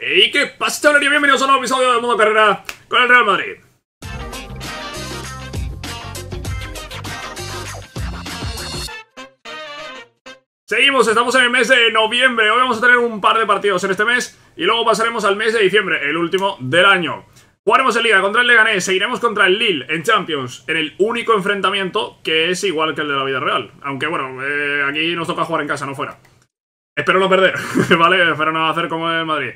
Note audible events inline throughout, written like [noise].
¡Y qué pasa, Y Bienvenidos a un nuevo episodio de Mundo Carrera con el Real Madrid. Seguimos, estamos en el mes de noviembre. Hoy vamos a tener un par de partidos en este mes y luego pasaremos al mes de diciembre, el último del año. Jugaremos en Liga contra el Leganés, seguiremos contra el Lille en Champions, en el único enfrentamiento que es igual que el de la vida real. Aunque bueno, eh, aquí nos toca jugar en casa, no fuera. Espero no perder, [laughs] ¿vale? Espero no hacer como en Madrid.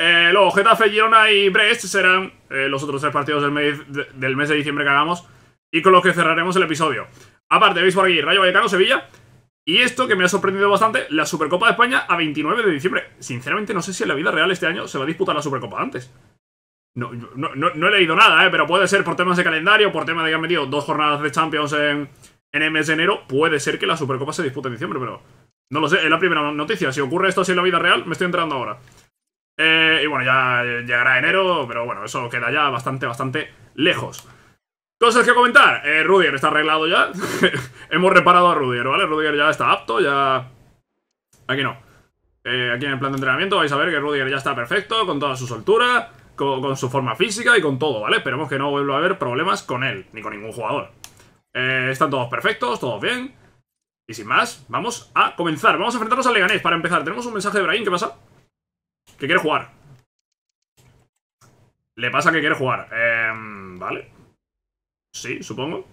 Eh, luego, Getafe, Girona y Brest serán eh, los otros tres partidos del mes, de, diciembre que hagamos y con los que cerraremos el episodio. Aparte, veis por aquí Rayo Vallecano, Sevilla y esto que me ha sorprendido bastante, la Supercopa de España a 29 de diciembre. Sinceramente no sé si en la vida real este año se va a disputar la Supercopa antes. No, he leído nada, eh, pero puede ser por temas de calendario, por temas de que han metido dos jornadas de Champions en, en el mes de enero, puede ser que la Supercopa se dispute en diciembre, pero no lo sé, es la primera noticia. Si ocurre esto así en la vida real, me estoy entrando ahora. Eh, y bueno, ya eh, llegará enero, pero bueno, eso queda ya bastante, bastante lejos. Cosas que comentar. Eh, está arreglado ya. [laughs] Hemos reparado a Rudier, ¿vale? Rudier ya está apto, ya... Aquí no. Eh, aquí en el plan de entrenamiento vais a ver que Rudier ya está perfecto, con toda su soltura, con, su forma física y con todo, ¿vale? Esperemos que no vuelva a haber problemas con él, ni con ningún jugador. están todos perfectos, todos bien. Y sin más, vamos a comenzar. Vamos a enfrentarnos al Leganés para empezar. Tenemos un mensaje de Brain, ¿qué pasa? Que quiere jugar. Le pasa que quiere jugar. Em, vale. Sí, supongo.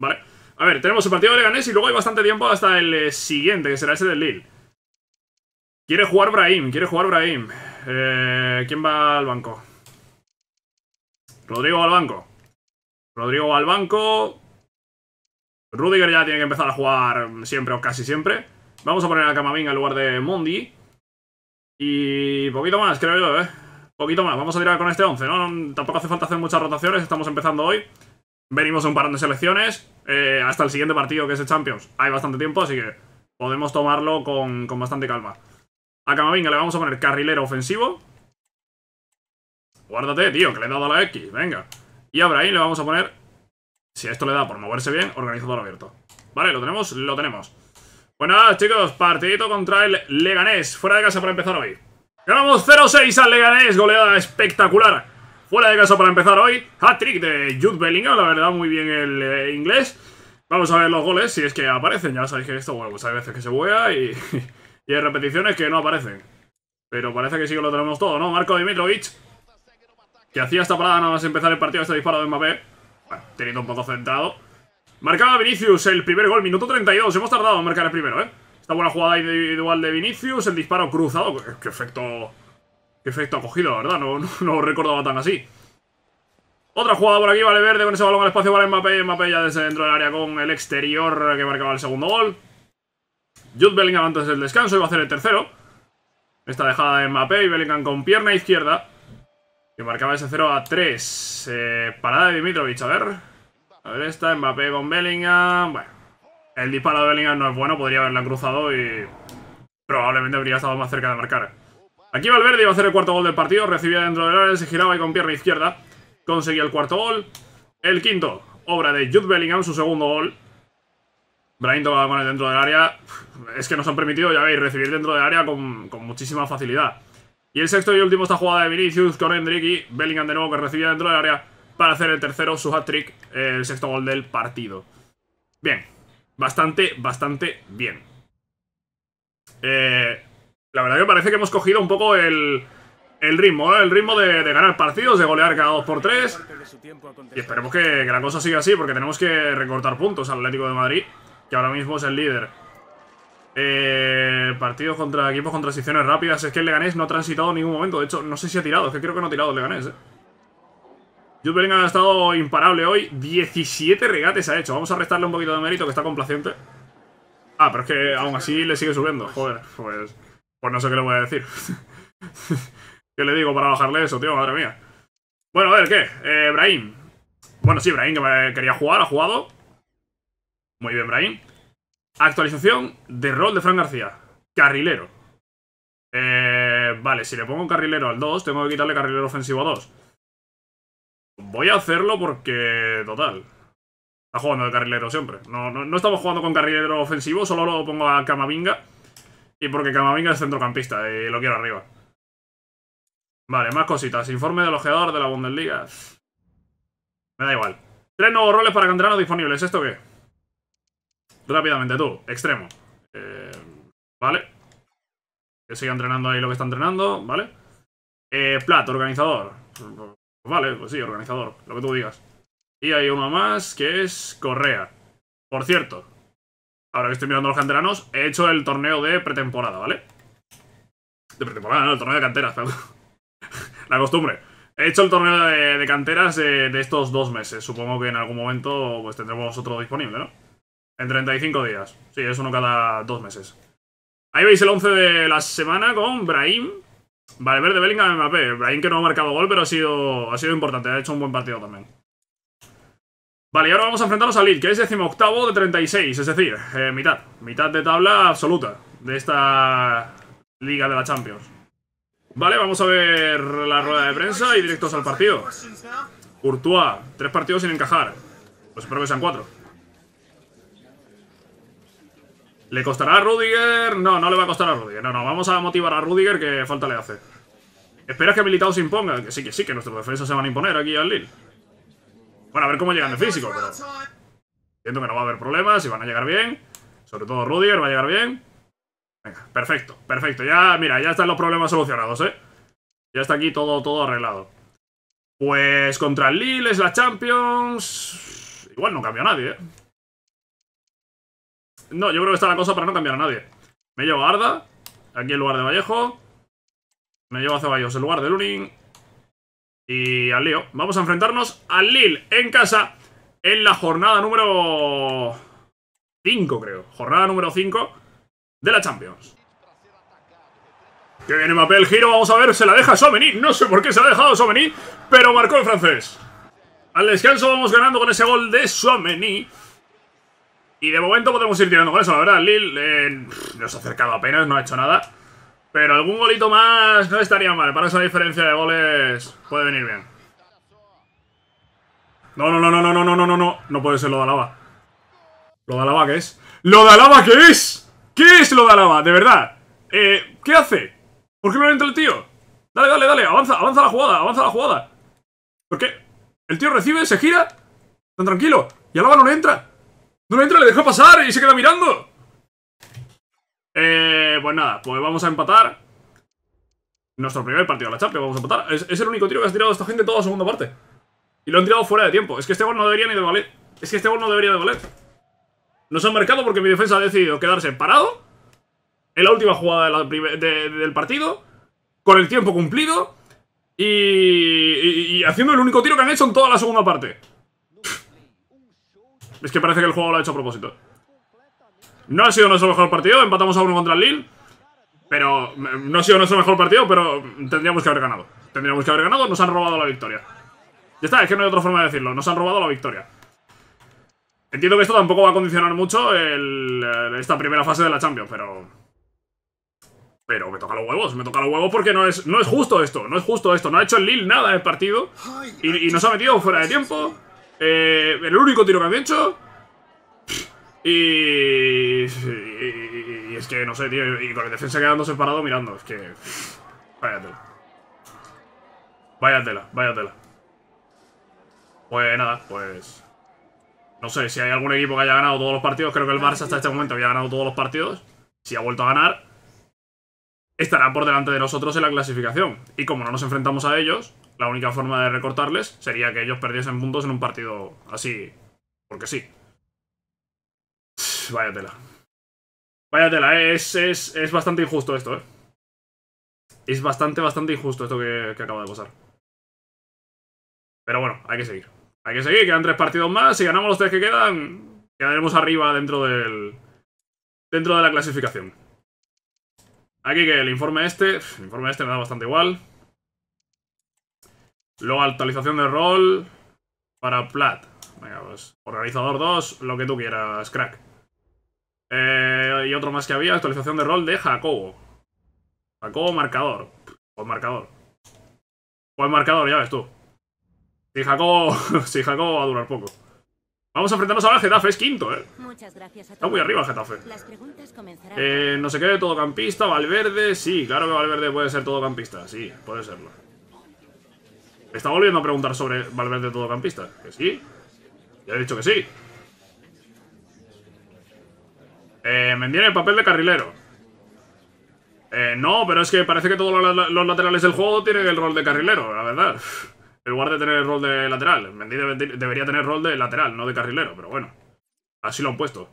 Vale. A ver, tenemos el partido de Leganés y luego hay bastante tiempo hasta el eh, siguiente, que será ese del Lille. Quiere jugar Brahim, quiere jugar Brahim. Eh, ¿Quién va al banco? Rodrigo va al banco. Rodrigo va al banco. Rudiger ya tiene que empezar a jugar siempre o casi siempre. Vamos a poner a Camavinga en lugar de Mondi. Y poquito más, creo yo, ¿eh? Poquito más. Vamos a tirar con este 11, ¿no? Tampoco hace falta hacer muchas rotaciones, estamos empezando hoy. Venimos un parón de selecciones. Eh, hasta el siguiente partido, que es el Champions. Hay bastante tiempo, así que podemos tomarlo con, bastante calma. A Camavinga le vamos a poner carrilero ofensivo. Guárdate, tío, que le he dado a la X. Venga. Y a ahí le vamos a poner... Si esto le da por moverse bien, organizador abierto. Vale, lo tenemos, lo tenemos. Buenas pues chicos, partidito contra el Leganés, fuera de casa para empezar hoy Ganamos 0-6 al Leganés, goleada espectacular Fuera de casa para empezar hoy, hat-trick de Jude Bellingham, la verdad muy bien el eh, inglés Vamos a ver los goles, si es que aparecen, ya sabéis que esto, bueno, pues hay veces que se juega y, [laughs] y hay repeticiones que no aparecen Pero parece que sí que lo tenemos todo, ¿no? Marco Dimitrovic, que hacía esta parada nada más empezar el partido, este disparo de Mbappé Bueno, teniendo un poco centrado Marcaba Vinicius el primer gol, minuto 32. Hemos tardado en marcar el primero, ¿eh? Esta buena jugada individual de Vinicius, el disparo cruzado. Qué, efecto. Qué efecto ha cogido, la verdad. No, no, recordaba tan así. Otra jugada por aquí, Vale Verde con ese balón al espacio, Vale Mbappé, Mbappé ya desde dentro del área con el exterior que marcaba el segundo gol. Jude Bellingham antes del descanso, iba a hacer el tercero. Esta dejada de Mbappé y Bellingham con pierna izquierda. Que marcaba ese 0 a 3. Eh, parada de Dimitrovic, a ver. A ver esta, Mbappé con Bellingham. Bueno, el disparo de Bellingham no es bueno, podría haberla cruzado y probablemente habría estado más cerca de marcar. Aquí Valverde iba a hacer el cuarto gol del partido, recibía dentro del área, se giraba y con pierna izquierda conseguía el cuarto gol. El quinto, obra de Jude Bellingham, su segundo gol. Brain tocaba con el dentro del área. Es que nos han permitido, ya veis, recibir dentro del área con, con muchísima facilidad. Y el sexto y último esta jugada de Vinicius con y Bellingham de nuevo que recibía dentro del área para hacer el tercero, su hat-trick, el sexto gol del partido. Bien, bastante, bastante bien. Eh, la verdad que parece que hemos cogido un poco el, ritmo, el ritmo de, ganar partidos, de golear cada dos por tres Y esperemos que, la cosa siga así, porque tenemos que recortar puntos al Atlético de Madrid, que ahora mismo es el líder. Eh, partido contra equipos con transiciones rápidas. Es que el Leganés no ha transitado en ningún momento. De hecho, no sé si ha tirado, es que creo que no ha tirado el Leganés. ¿eh? Jude ha estado imparable hoy. 17 regates ha hecho. Vamos a restarle un poquito de mérito, que está complaciente. Ah, pero es que aún así le sigue subiendo. Joder, pues... Pues no sé qué le voy a decir. [laughs] ¿Qué le digo para bajarle eso, tío? Madre mía. Bueno, a ver, ¿qué? Eh, Brahim. Bueno, sí, Brahim que quería jugar, ha jugado. Muy bien, Brahim. Actualización de rol de Fran García. Carrilero. Eh, vale, si le pongo un carrilero al 2, tengo que quitarle carrilero ofensivo a 2. Voy a hacerlo porque... Total. Está jugando de carrilero siempre. No, estamos jugando con carrilero ofensivo, solo lo pongo a Camavinga. Y porque Camavinga es centrocampista y lo quiero arriba. Vale, más cositas. Informe del ojeador de la Bundesliga. Me da igual. Tres nuevos roles para canteranos disponibles. ¿Esto qué? Rápidamente, tú. Extremo. Eh, vale. Que siga entrenando ahí lo que está entrenando. Vale. Eh, Plat, organizador. Pues vale, pues sí, organizador, lo que tú digas. Y hay uno más que es Correa. Por cierto, ahora que estoy mirando los canteranos, he hecho el torneo de pretemporada, ¿vale? De pretemporada, no, el torneo de canteras, perdón. [laughs] La costumbre. He hecho el torneo de, canteras de, estos dos meses. Supongo que en algún momento pues tendremos otro disponible, ¿no? En 35 días. Sí, es uno cada dos meses. Ahí veis el 11 de la semana con Brahim, Vale, verde, Bellingham, Mbappé. Brahim que no ha marcado gol, pero ha sido, ha sido importante. Ha hecho un buen partido también. Vale, y ahora vamos a enfrentarnos a Lille, que es decimoctavo de 36, es decir, eh, mitad. Mitad de tabla absoluta de esta Liga de la Champions. Vale, vamos a ver la rueda de prensa y directos al partido. Courtois, tres partidos sin encajar. Pues espero que sean cuatro. ¿Le costará a Rudiger? No, no le va a costar a Rudiger. No, no, vamos a motivar a Rudiger que falta le hace. ¿Esperas que Militao se imponga? Que sí, que sí, que nuestros defensas se van a imponer aquí al Lille. Bueno, a ver cómo llegan de físico, pero... Siento que no va a haber problemas y van a llegar bien. Sobre todo Rudiger va a llegar bien. Venga, perfecto, perfecto. Ya, mira, ya están los problemas solucionados, ¿eh? Ya está aquí todo, todo arreglado. Pues contra el Lille es la Champions... Igual no cambia nadie, ¿eh? No, yo creo que está la cosa para no cambiar a nadie. Me llevo a Arda, aquí en lugar de Vallejo. Me llevo a Ceballos en lugar de Lunin. Y al Leo Vamos a enfrentarnos al Lille en casa en la jornada número 5, creo. Jornada número 5 de la Champions. Que viene papel giro, vamos a ver, se la deja Someni. No sé por qué se ha dejado Someni, pero marcó el francés. Al descanso vamos ganando con ese gol de Someni. Y de momento podemos ir tirando con eso, la verdad. Lil eh, nos ha acercado apenas, no ha hecho nada. Pero algún golito más no estaría mal. Para esa diferencia de goles puede venir bien. No, no, no, no, no, no, no, no, no. No puede ser lo de Alaba. ¿Lo de Alaba qué es? ¡Lo de Alaba qué es! ¿Qué es lo de Alaba? De verdad. Eh, ¿Qué hace? ¿Por qué no entra el tío? Dale, dale, dale. Avanza, avanza la jugada, avanza la jugada. ¿Por qué? El tío recibe, se gira. Tan tranquilo. Y Alaba no le entra. No entra, le deja pasar y se queda mirando. Eh, pues nada, pues vamos a empatar. Nuestro primer partido de la Champions, vamos a empatar. Es, el único tiro que has tirado esta gente toda la segunda parte. Y lo han tirado fuera de tiempo. Es que este gol no debería ni de valer. Es que este gol no debería de valer. Nos han marcado porque mi defensa ha decidido quedarse parado. En la última jugada del partido. Con el tiempo cumplido. y, y haciendo el único tiro que han hecho en toda la segunda parte. Es que parece que el juego lo ha hecho a propósito. No ha sido nuestro mejor partido, empatamos a uno contra el Lille. Pero mm, no ha sido nuestro mejor partido, pero tendríamos que haber ganado. Tendríamos que haber ganado, nos han robado la victoria. Ya está, es que no hay otra forma de decirlo, nos han robado la victoria. Entiendo que esto tampoco va a condicionar mucho eh, esta primera fase de la Champions, pero... Pero me toca los huevos, me toca los huevos porque no es, no es justo esto, no es justo esto. No ha hecho el Lille nada el partido y nos ha metido fuera de tiempo. Eh, el único tiro que han hecho. Y, y, es que no sé, tío. Y con el defensa quedando separado mirando. Es que. Vaya tela. váyatela Pues nada, pues. No sé, si hay algún equipo que haya ganado todos los partidos, creo que el Barça hasta este momento había ganado todos los partidos. Si ha vuelto a ganar, estará por delante de nosotros en la clasificación. Y como no nos enfrentamos a ellos, la única forma de recortarles sería que ellos perdiesen puntos en un partido así, porque sí. Vaya tela. Vaya tela, eh, es, es, es bastante injusto esto, ¿eh? Es bastante, bastante injusto esto que, que acaba de pasar. Pero bueno, hay que seguir. Hay que seguir, quedan tres partidos más. Si ganamos los tres que quedan, quedaremos arriba dentro del. dentro de la clasificación. Aquí que el informe este. El informe este me da bastante igual. Luego actualización de rol para Plat. Venga, pues organizador 2, lo que tú quieras, crack. Eh, y otro más que había, actualización de rol de Jacobo. Jacobo marcador. Pues marcador. Pues marcador, ya ves tú. Si Jacobo, [laughs] si va a durar poco. Vamos a enfrentarnos ahora al Getafe, es quinto, ¿eh? Está muy arriba el Getafe. Las eh, no sé qué, Valverde, sí, claro que Valverde puede ser todo campista, sí, puede serlo. Me está volviendo a preguntar sobre Valverde todocampista. ¿Que sí? Ya he dicho que sí. Eh, me el papel de carrilero. Eh, no, pero es que parece que todos los, laterales del juego tienen el rol de carrilero, la verdad. [laughs] En lugar de tener el rol de lateral. Mendy debería tener rol de lateral, no de carrilero, pero bueno. Así lo han puesto.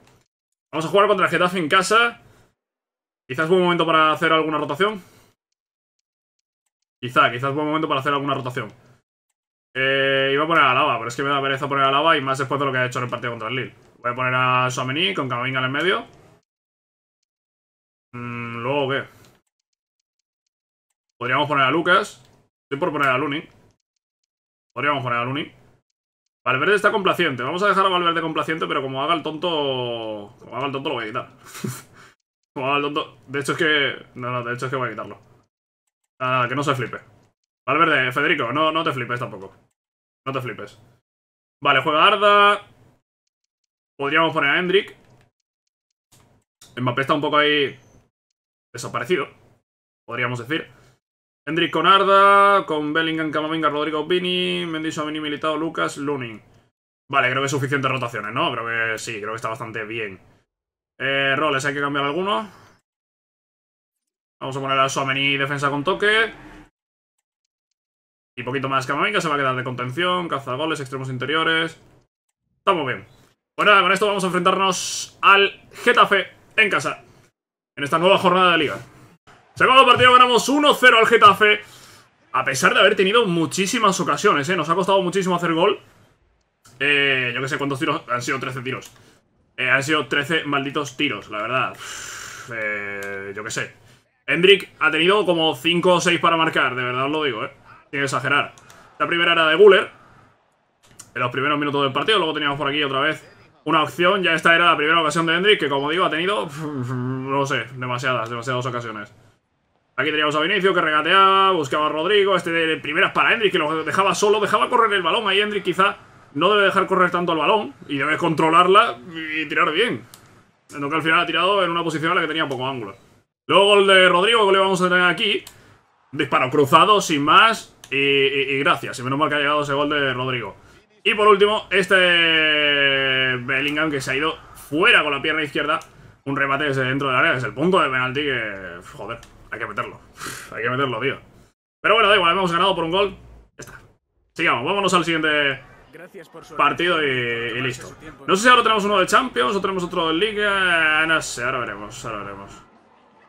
Vamos a jugar contra el Getafe en casa. Quizás buen momento para hacer alguna rotación. Quizá, quizás es buen momento para hacer alguna rotación. Eh, iba a poner a Lava, pero es que me da pereza poner a Lava y más después de lo que ha hecho en el partido contra el Lille. Voy a poner a Suameni con Camavinga en el medio. Mmm. Luego, ¿qué? Podríamos poner a Lucas. Estoy por poner a Luni. Podríamos poner a Luni. Valverde está complaciente. Vamos a dejar a Valverde complaciente, pero como haga el tonto... Como haga el tonto lo voy a quitar. [laughs] como haga el tonto... De hecho es que... No, no, de hecho es que voy a quitarlo. Ah, que no se flipe. Valverde, Federico, no, no te flipes tampoco. No te flipes. Vale, juega Arda. Podríamos poner a Hendrik. Mbappé está un poco ahí desaparecido, podríamos decir. Hendrik con Arda, con Bellingham, Camavinga, Rodrigo Vini. Mendy, Mini Militado, Lucas, Lunin. Vale, creo que es suficiente rotaciones, ¿no? Creo que sí, creo que está bastante bien. Eh, roles, hay que cambiar alguno. Vamos a poner a Suamení defensa con toque. Y poquito más Camamica se va a quedar de contención, cazagoles, extremos interiores. Estamos bien. Bueno, pues nada, con esto vamos a enfrentarnos al Getafe en casa. En esta nueva jornada de liga. Segundo partido ganamos 1-0 al Getafe. A pesar de haber tenido muchísimas ocasiones, ¿eh? Nos ha costado muchísimo hacer gol. Eh, yo que sé cuántos tiros. Han sido 13 tiros. Eh, han sido 13 malditos tiros, la verdad. Eh, yo que sé. Hendrik ha tenido como 5 o 6 para marcar, de verdad os lo digo, ¿eh? Sin exagerar. La primera era de Guller, en los primeros minutos del partido, luego teníamos por aquí otra vez una opción, ya esta era la primera ocasión de Hendrik, que como digo, ha tenido, no sé, demasiadas, demasiadas ocasiones. Aquí teníamos a Vinicio que regateaba, buscaba a Rodrigo, este de primeras para Hendrik, que lo dejaba solo, dejaba correr el balón, ahí Hendrik quizá no debe dejar correr tanto el balón, y debe controlarla y tirar bien. En lo que al final ha tirado en una posición en la que tenía poco ángulo. Luego el de Rodrigo que le vamos a tener aquí. Disparo cruzado, sin más. Y, gracias. Y menos mal que ha llegado ese gol de Rodrigo. Y por último, este Bellingham que se ha ido fuera con la pierna izquierda. Un remate desde dentro del área, es el punto de penalti que... Joder, hay que meterlo. hay que meterlo, tío. Pero bueno, da igual, hemos ganado por un gol. Ya está. Sigamos, vámonos al siguiente partido y, y listo. No sé si ahora tenemos uno de Champions o tenemos otro de Liga. Eh, no sé, ahora veremos, ahora veremos.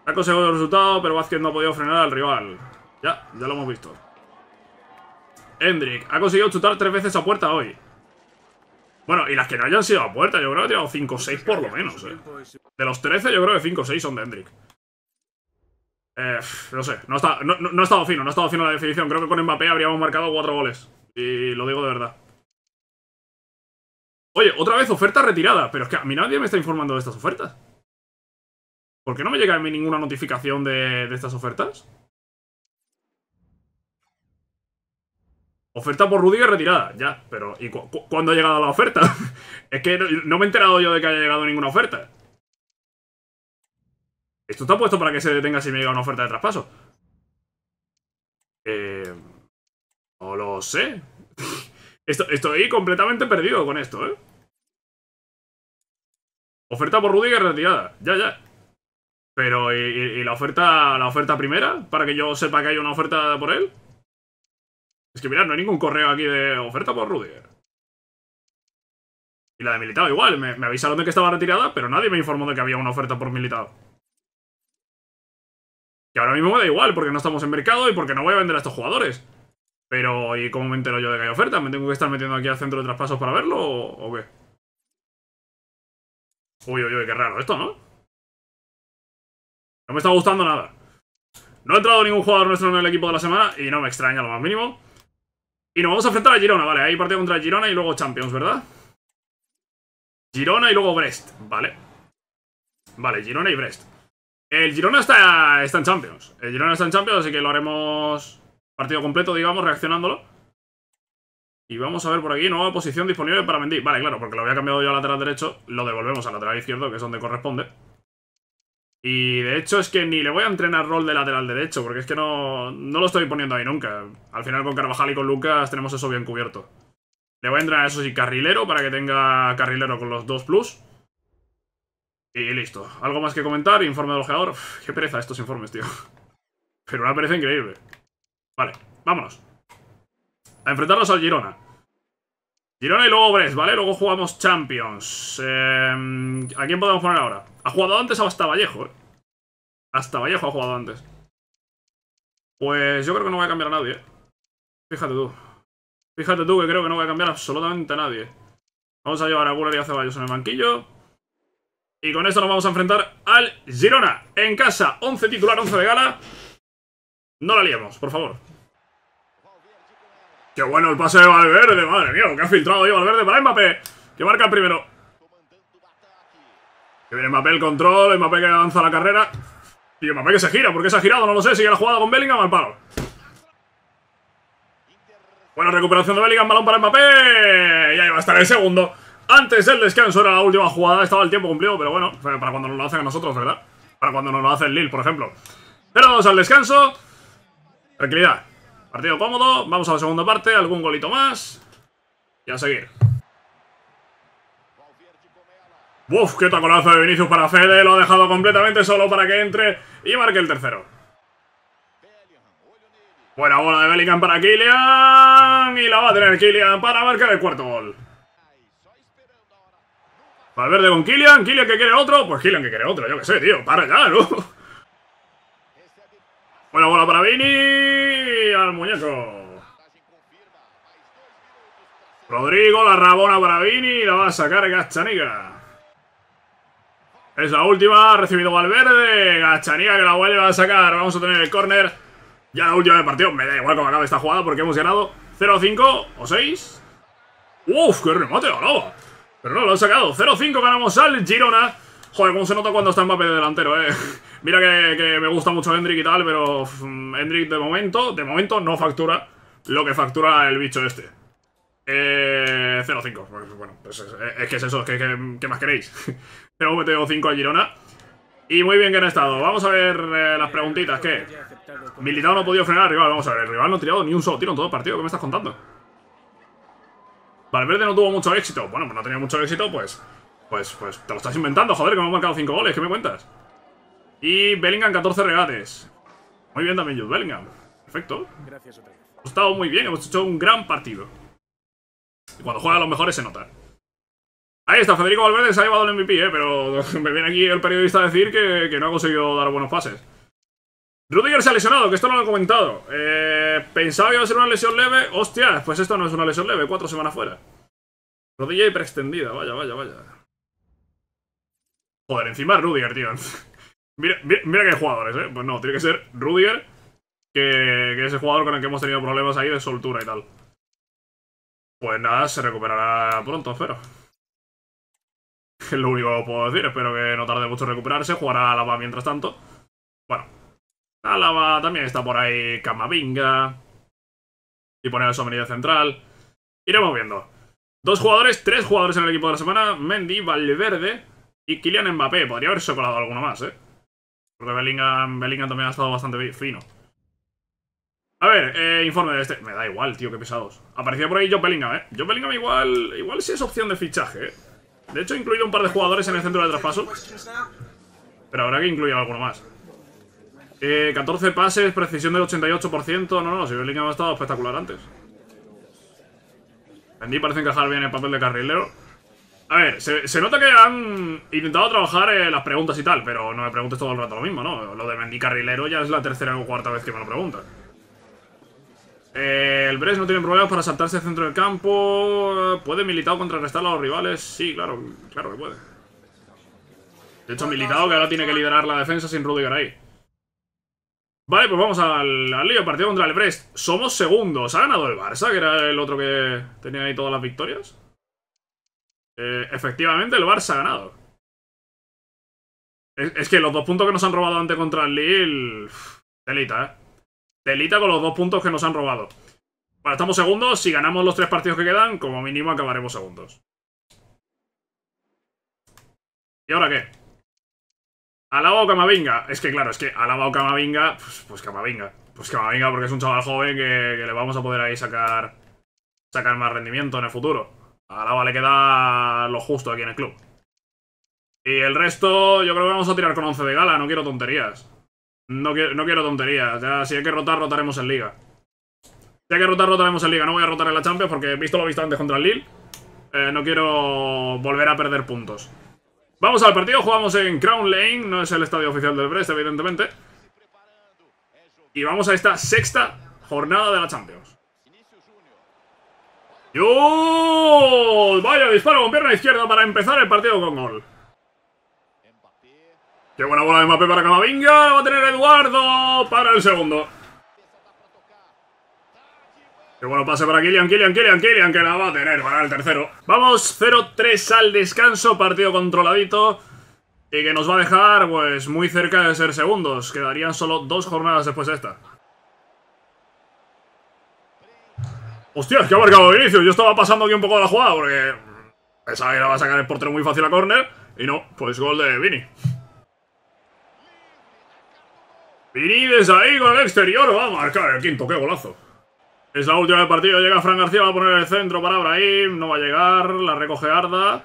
Ha conseguido el resultado, pero Vázquez no ha podido frenar al rival. Ya, ya lo hemos visto. Hendrik ha conseguido chutar tres veces a puerta hoy. Bueno, y las que no hayan sido a puerta, yo creo que ha tirado 5 o 6 por lo menos. Eh. De los 13, yo creo que 5 o 6 son de Hendrik. Eh, no sé, no, no, ha estado fino, no ha estado fino la definición. Creo que con Mbappé habríamos marcado 4 goles. Y lo digo de verdad. Oye, otra vez oferta retirada, pero es que a mí nadie me está informando de estas ofertas. ¿Por qué no me llega a mí ninguna notificación de, estas ofertas? Oferta por Rudiger retirada, ya, pero ¿y cuándo ha llegado la oferta? [laughs] es que no, me he enterado yo de que haya llegado ninguna oferta. Esto está puesto para que se detenga si me llega una oferta de traspaso. Eh, no lo sé. [laughs] estoy, estoy completamente perdido con esto, ¿eh? Oferta por Rudiger retirada, ya, ya. Pero, ¿y, la oferta la oferta primera? Para que yo sepa que hay una oferta por él. Es que, mirad, no hay ningún correo aquí de oferta por Rudiger. Y la de Militado igual. Me, avisaron de que estaba retirada, pero nadie me informó de que había una oferta por Militado. Y ahora mismo me da igual, porque no estamos en mercado y porque no voy a vender a estos jugadores. Pero, ¿y cómo me entero yo de que hay oferta? ¿Me tengo que estar metiendo aquí al centro de traspasos para verlo o, o qué? Uy, uy, uy, qué raro esto, ¿no? No me está gustando nada. No ha entrado ningún jugador nuestro en el equipo de la semana y no me extraña lo más mínimo. Y nos vamos a enfrentar a Girona, vale. Hay partido contra Girona y luego Champions, ¿verdad? Girona y luego Brest, vale. Vale, Girona y Brest. El Girona está, está en Champions. El Girona está en Champions, así que lo haremos partido completo, digamos, reaccionándolo. Y vamos a ver por aquí, nueva posición disponible para Mendy. Vale, claro, porque lo había cambiado yo a lateral derecho, lo devolvemos al lateral izquierdo, que es donde corresponde. Y de hecho es que ni le voy a entrenar rol de lateral derecho, porque es que no, no lo estoy poniendo ahí nunca. Al final con Carvajal y con Lucas tenemos eso bien cubierto. Le voy a entrenar eso sí carrilero, para que tenga carrilero con los dos plus. Y listo. ¿Algo más que comentar? Informe del ojeador. qué pereza estos informes, tío. Pero una pereza increíble. Vale, vámonos. A enfrentarnos al Girona. Girona y luego Brest, ¿vale? Luego jugamos Champions. Eh, ¿A quién podemos poner ahora? Ha jugado antes hasta Vallejo, ¿eh? Hasta Vallejo ha jugado antes. Pues yo creo que no voy a cambiar a nadie, ¿eh? Fíjate tú. Fíjate tú que creo que no voy a cambiar absolutamente a nadie. Vamos a llevar a Guler y a Ceballos en el banquillo. Y con esto nos vamos a enfrentar al Girona. En casa, 11 titular, 11 de gala. No la liemos, por favor. Qué bueno el pase de Valverde, madre mía, lo que ha filtrado ahí Valverde para Mbappé, que marca el primero. Que viene Mbappé el control, Mbappé que avanza la carrera. Y Mbappé que se gira, porque se ha girado, no lo sé, sigue la jugada con Bellingham al palo. Buena recuperación de Bellingham, balón para Mbappé. Y ahí va a estar el segundo. Antes del descanso era la última jugada, estaba el tiempo cumplido, pero bueno, para cuando nos lo hacen a nosotros, ¿verdad? Para cuando nos lo hace el Lille, por ejemplo. 0-2 al descanso. Tranquilidad. Partido cómodo, vamos a la segunda parte, algún golito más. Y a seguir. Uf, qué taconazo de Vinicius para Fede, lo ha dejado completamente solo para que entre y marque el tercero. Buena bola de Bellingham para Kylian y la va a tener Kylian para marcar el cuarto gol. verde con Kylian, Kylian que quiere otro, pues Kylian que quiere otro, yo qué sé, tío, para ya, ¿no? Buena bola para Vini. Al muñeco. Rodrigo, la rabona para Vini. La va a sacar Gachaniga. Es la última. Ha recibido Valverde. Gachaniga que la vuelve a sacar. Vamos a tener el córner. Ya la última del partido. Me da igual cómo acaba esta jugada porque hemos ganado 0-5 o 6. ¡Uf! ¡Qué remate, Alaba! Pero no, lo han sacado. 0-5 ganamos al Girona. Joder, cómo se nota cuando está en de delantero, eh. [laughs] Mira que, me gusta mucho Hendrik y tal, pero mm, Hendrik de momento, de momento no factura lo que factura el bicho este. Eh, 0-5. Pues, bueno, pues es, que es eso, es que, que, más queréis. [laughs] Tengo 5 a Girona. Y muy bien que han estado. Vamos a ver eh, las preguntitas. ¿Qué? Militado no ha podido frenar al rival. Vamos a ver, el rival no ha tirado ni un solo tiro en todo el partido. ¿Qué me estás contando? Valverde no tuvo mucho éxito. Bueno, pues no tenía mucho éxito, pues pues, pues, te lo estás inventando, joder, que me marcado 5 goles, ¿qué me cuentas? Y Bellingham, 14 regates. Muy bien también, Jude Bellingham. Perfecto. Gracias otra Hemos estado muy bien, hemos hecho un gran partido. Y cuando juega a los mejores se nota. Ahí está, Federico Valverde se ha llevado el MVP, ¿eh? pero [laughs] me viene aquí el periodista a decir que, no ha conseguido dar buenos pases. Rudiger se ha lesionado, que esto no lo he comentado. Eh, pensaba que iba a ser una lesión leve. Hostia, pues esto no es una lesión leve, cuatro semanas fuera. Rodilla extendida, vaya, vaya, vaya. Joder, encima Rudiger, tío. [laughs] mira, mira, que hay jugadores, ¿eh? Pues no, tiene que ser Rudiger, que, es el jugador con el que hemos tenido problemas ahí de soltura y tal. Pues nada, se recuperará pronto, espero. [laughs] Es lo único que puedo decir, espero que no tarde mucho en recuperarse, jugará Alaba mientras tanto. Bueno, Alaba también está por ahí, Camavinga. Y poner la su central. Iremos viendo. Dos jugadores, tres jugadores en el equipo de la semana. Mendy, Valverde, y Kylian Mbappé, podría haber colado alguno más, ¿eh? Porque Bellingham, también ha estado bastante fino. A ver, eh, informe de este. Me da igual, tío, qué pesados. Aparecía por ahí Joe Bellingham, ¿eh? Joe Bellingham igual, igual si es opción de fichaje, ¿eh? De hecho, incluye un par de jugadores en el centro de traspaso. Pero habrá que incluir alguno más. Eh, 14 pases, precisión del 88%. No, no, si Bellingham ha estado espectacular antes. Vendí, parece encajar bien el papel de carrilero. A ver, se, nota que han intentado trabajar eh, las preguntas y tal, pero no me preguntes todo el rato lo mismo, ¿no? Lo de Carrilero ya es la tercera o cuarta vez que me lo preguntan. Eh, el Brest no tiene problemas para saltarse al centro del campo. ¿Puede o contrarrestar a los rivales? Sí, claro, claro que puede. De hecho, militado que ahora tiene que liderar la defensa sin Rudiger ahí. Vale, pues vamos al, al, lío. Partido contra el Brest. Somos segundos. ¿Ha ganado el Barça, que era el otro que tenía ahí todas las victorias? Eh, efectivamente, el Barça ha ganado. Es, que los dos puntos que nos han robado antes contra el Lille... Delita, ¿eh? Delita con los dos puntos que nos han robado. Bueno, estamos segundos. Si ganamos los tres partidos que quedan, como mínimo acabaremos segundos. ¿Y ahora qué? ¿Alaba o Camavinga? Es que claro, es que Alaba o Camavinga... Pues, pues Camavinga. Pues Camavinga porque es un chaval joven que, que le vamos a poder ahí sacar... Sacar más rendimiento en el futuro. A vale le queda lo justo aquí en el club. Y el resto, yo creo que vamos a tirar con 11 de gala, no quiero tonterías. No, quiero, no quiero tonterías, si hay que rotar, rotaremos en Liga. Si hay que rotar, rotaremos en Liga, no voy a rotar en la Champions porque he visto lo visto antes contra el Lille, eh, no quiero volver a perder puntos. Vamos al partido, jugamos en Crown Lane, no es el estadio oficial del Brest, evidentemente. Y vamos a esta sexta jornada de la Champions. ¡Dios! Vaya disparo con pierna izquierda para empezar el partido con gol. ¡Qué buena bola de Mbappé para Camavinga! ¡Va a tener Eduardo para el segundo! ¡Qué bueno pase para Kylian, Kylian, Kylian, Kylian! ¡Que la va a tener para el tercero! Vamos 0-3 al descanso, partido controladito. Y que nos va a dejar, pues, muy cerca de ser segundos. Quedarían solo dos jornadas después de esta. Hostia, que ha marcado Vinicius. inicio. Yo estaba pasando aquí un poco de la jugada porque pensaba que la va a sacar el portero muy fácil a córner. Y no, pues gol de Vini. Vini desde ahí con el exterior va a marcar el quinto. ¡Qué golazo! Es la última del partido. Llega Fran García, va a poner el centro para Brahim. No va a llegar, la recoge Arda.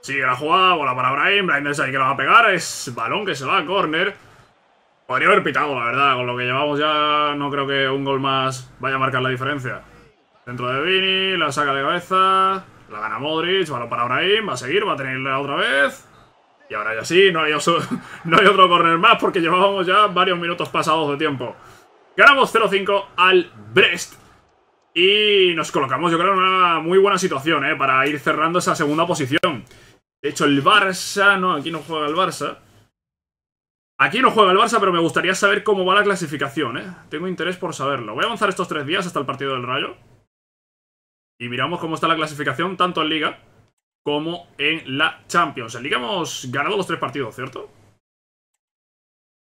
Sigue la jugada, bola para Brahim. Brahim desde ahí que la va a pegar. Es balón que se va a córner. Podría haber pitado, la verdad. Con lo que llevamos ya no creo que un gol más vaya a marcar la diferencia. Dentro de Vini, la saca de cabeza. La gana Modric, balón para Ibrahim va a seguir, va a tenerla otra vez. Y ahora ya sí, [laughs] no hay, otro corner más porque llevábamos ya varios minutos pasados de tiempo. Ganamos 0-5 al Brest. Y nos colocamos, yo creo, en una muy buena situación, ¿eh? Para ir cerrando esa segunda posición. De hecho, el Barça... No, aquí no juega el Barça. Aquí no juega el Barça, pero me gustaría saber cómo va la clasificación, ¿eh? Tengo interés por saberlo. Voy a avanzar estos tres días hasta el partido del Rayo y miramos cómo está la clasificación tanto en Liga como en la Champions. En Liga hemos ganado los tres partidos, ¿cierto?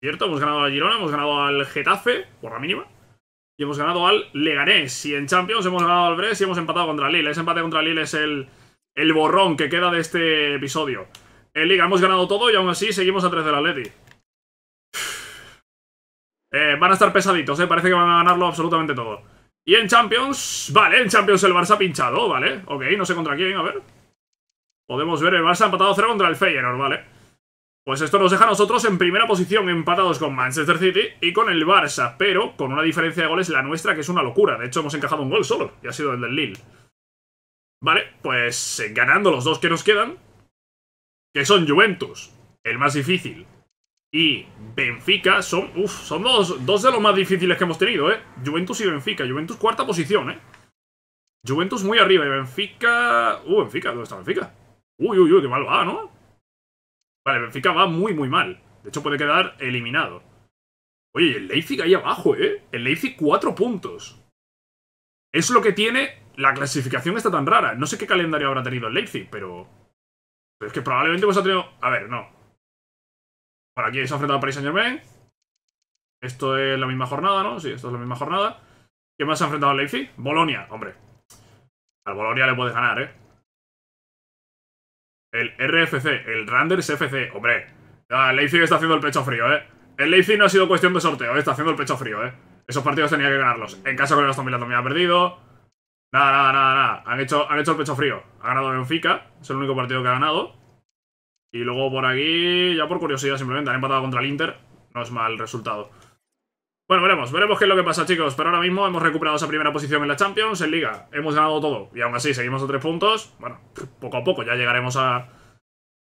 ¿Cierto? Hemos ganado al Girona, hemos ganado al Getafe, por la mínima. Y hemos ganado al Leganés. Y en Champions hemos ganado al Brest y hemos empatado contra Lille. Ese empate contra Lille es el, el borrón que queda de este episodio. En Liga hemos ganado todo y aún así seguimos a 3 del Atleti. Eh, van a estar pesaditos, eh. Parece que van a ganarlo absolutamente todo. Y en Champions, vale, en Champions el Barça ha pinchado, vale Ok, no sé contra quién, a ver Podemos ver, el Barça ha empatado 0 contra el Feyenoord, vale Pues esto nos deja a nosotros en primera posición Empatados con Manchester City y con el Barça Pero con una diferencia de goles la nuestra que es una locura De hecho hemos encajado un gol solo, y ha sido el del Lille Vale, pues eh, ganando los dos que nos quedan Que son Juventus, el más difícil y Benfica son, uf, son dos, de los más difíciles que hemos tenido, ¿eh? Juventus y Benfica. Juventus cuarta posición, ¿eh? Juventus muy arriba y Benfica... Uh, Benfica, ¿dónde está Benfica? Uy, uy, uy, qué mal va, ¿no? Vale, Benfica va muy, muy mal. De hecho, puede quedar eliminado. Oye, el Leipzig ahí abajo, ¿eh? El Leipzig cuatro puntos. Es lo que tiene... La clasificación está tan rara. No sé qué calendario habrá tenido el Leipzig, pero... es que probablemente hemos pues tenido... A ver, no. Por aquí se ha enfrentado a Paris Saint Germain. Esto es la misma jornada, ¿no? Sí, esto es la misma jornada. ¿Quién más se ha enfrentado al Leipzig? Bolonia, hombre. Al Bolonia le puedes ganar, ¿eh? El RFC, el Randers FC, hombre. El Leipzig está haciendo el pecho frío, ¿eh? El Leipzig no ha sido cuestión de sorteo, ¿eh? está haciendo el pecho frío, ¿eh? Esos partidos tenía que ganarlos. En caso que el Aston Villa también ha perdido. Nada, nada, nada, Han hecho, han hecho el pecho frío. Ha ganado Benfica, es el único partido que ha ganado. Y luego por aquí, ya por curiosidad simplemente, han empatado contra el Inter. No es mal resultado. Bueno, veremos, veremos qué es lo que pasa, chicos. Pero ahora mismo hemos recuperado esa primera posición en la Champions, en Liga. Hemos ganado todo. Y aún así, seguimos a tres puntos. Bueno, poco a poco ya llegaremos a,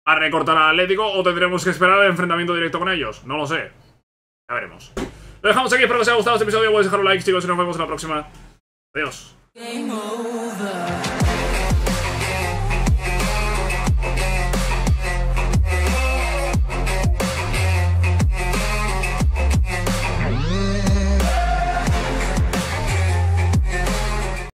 a recortar al Atlético o tendremos que esperar el enfrentamiento directo con ellos. No lo sé. Ya veremos. Lo dejamos aquí, espero que os haya gustado este episodio. Voy a dejar un like, chicos, y nos vemos en la próxima. Adiós.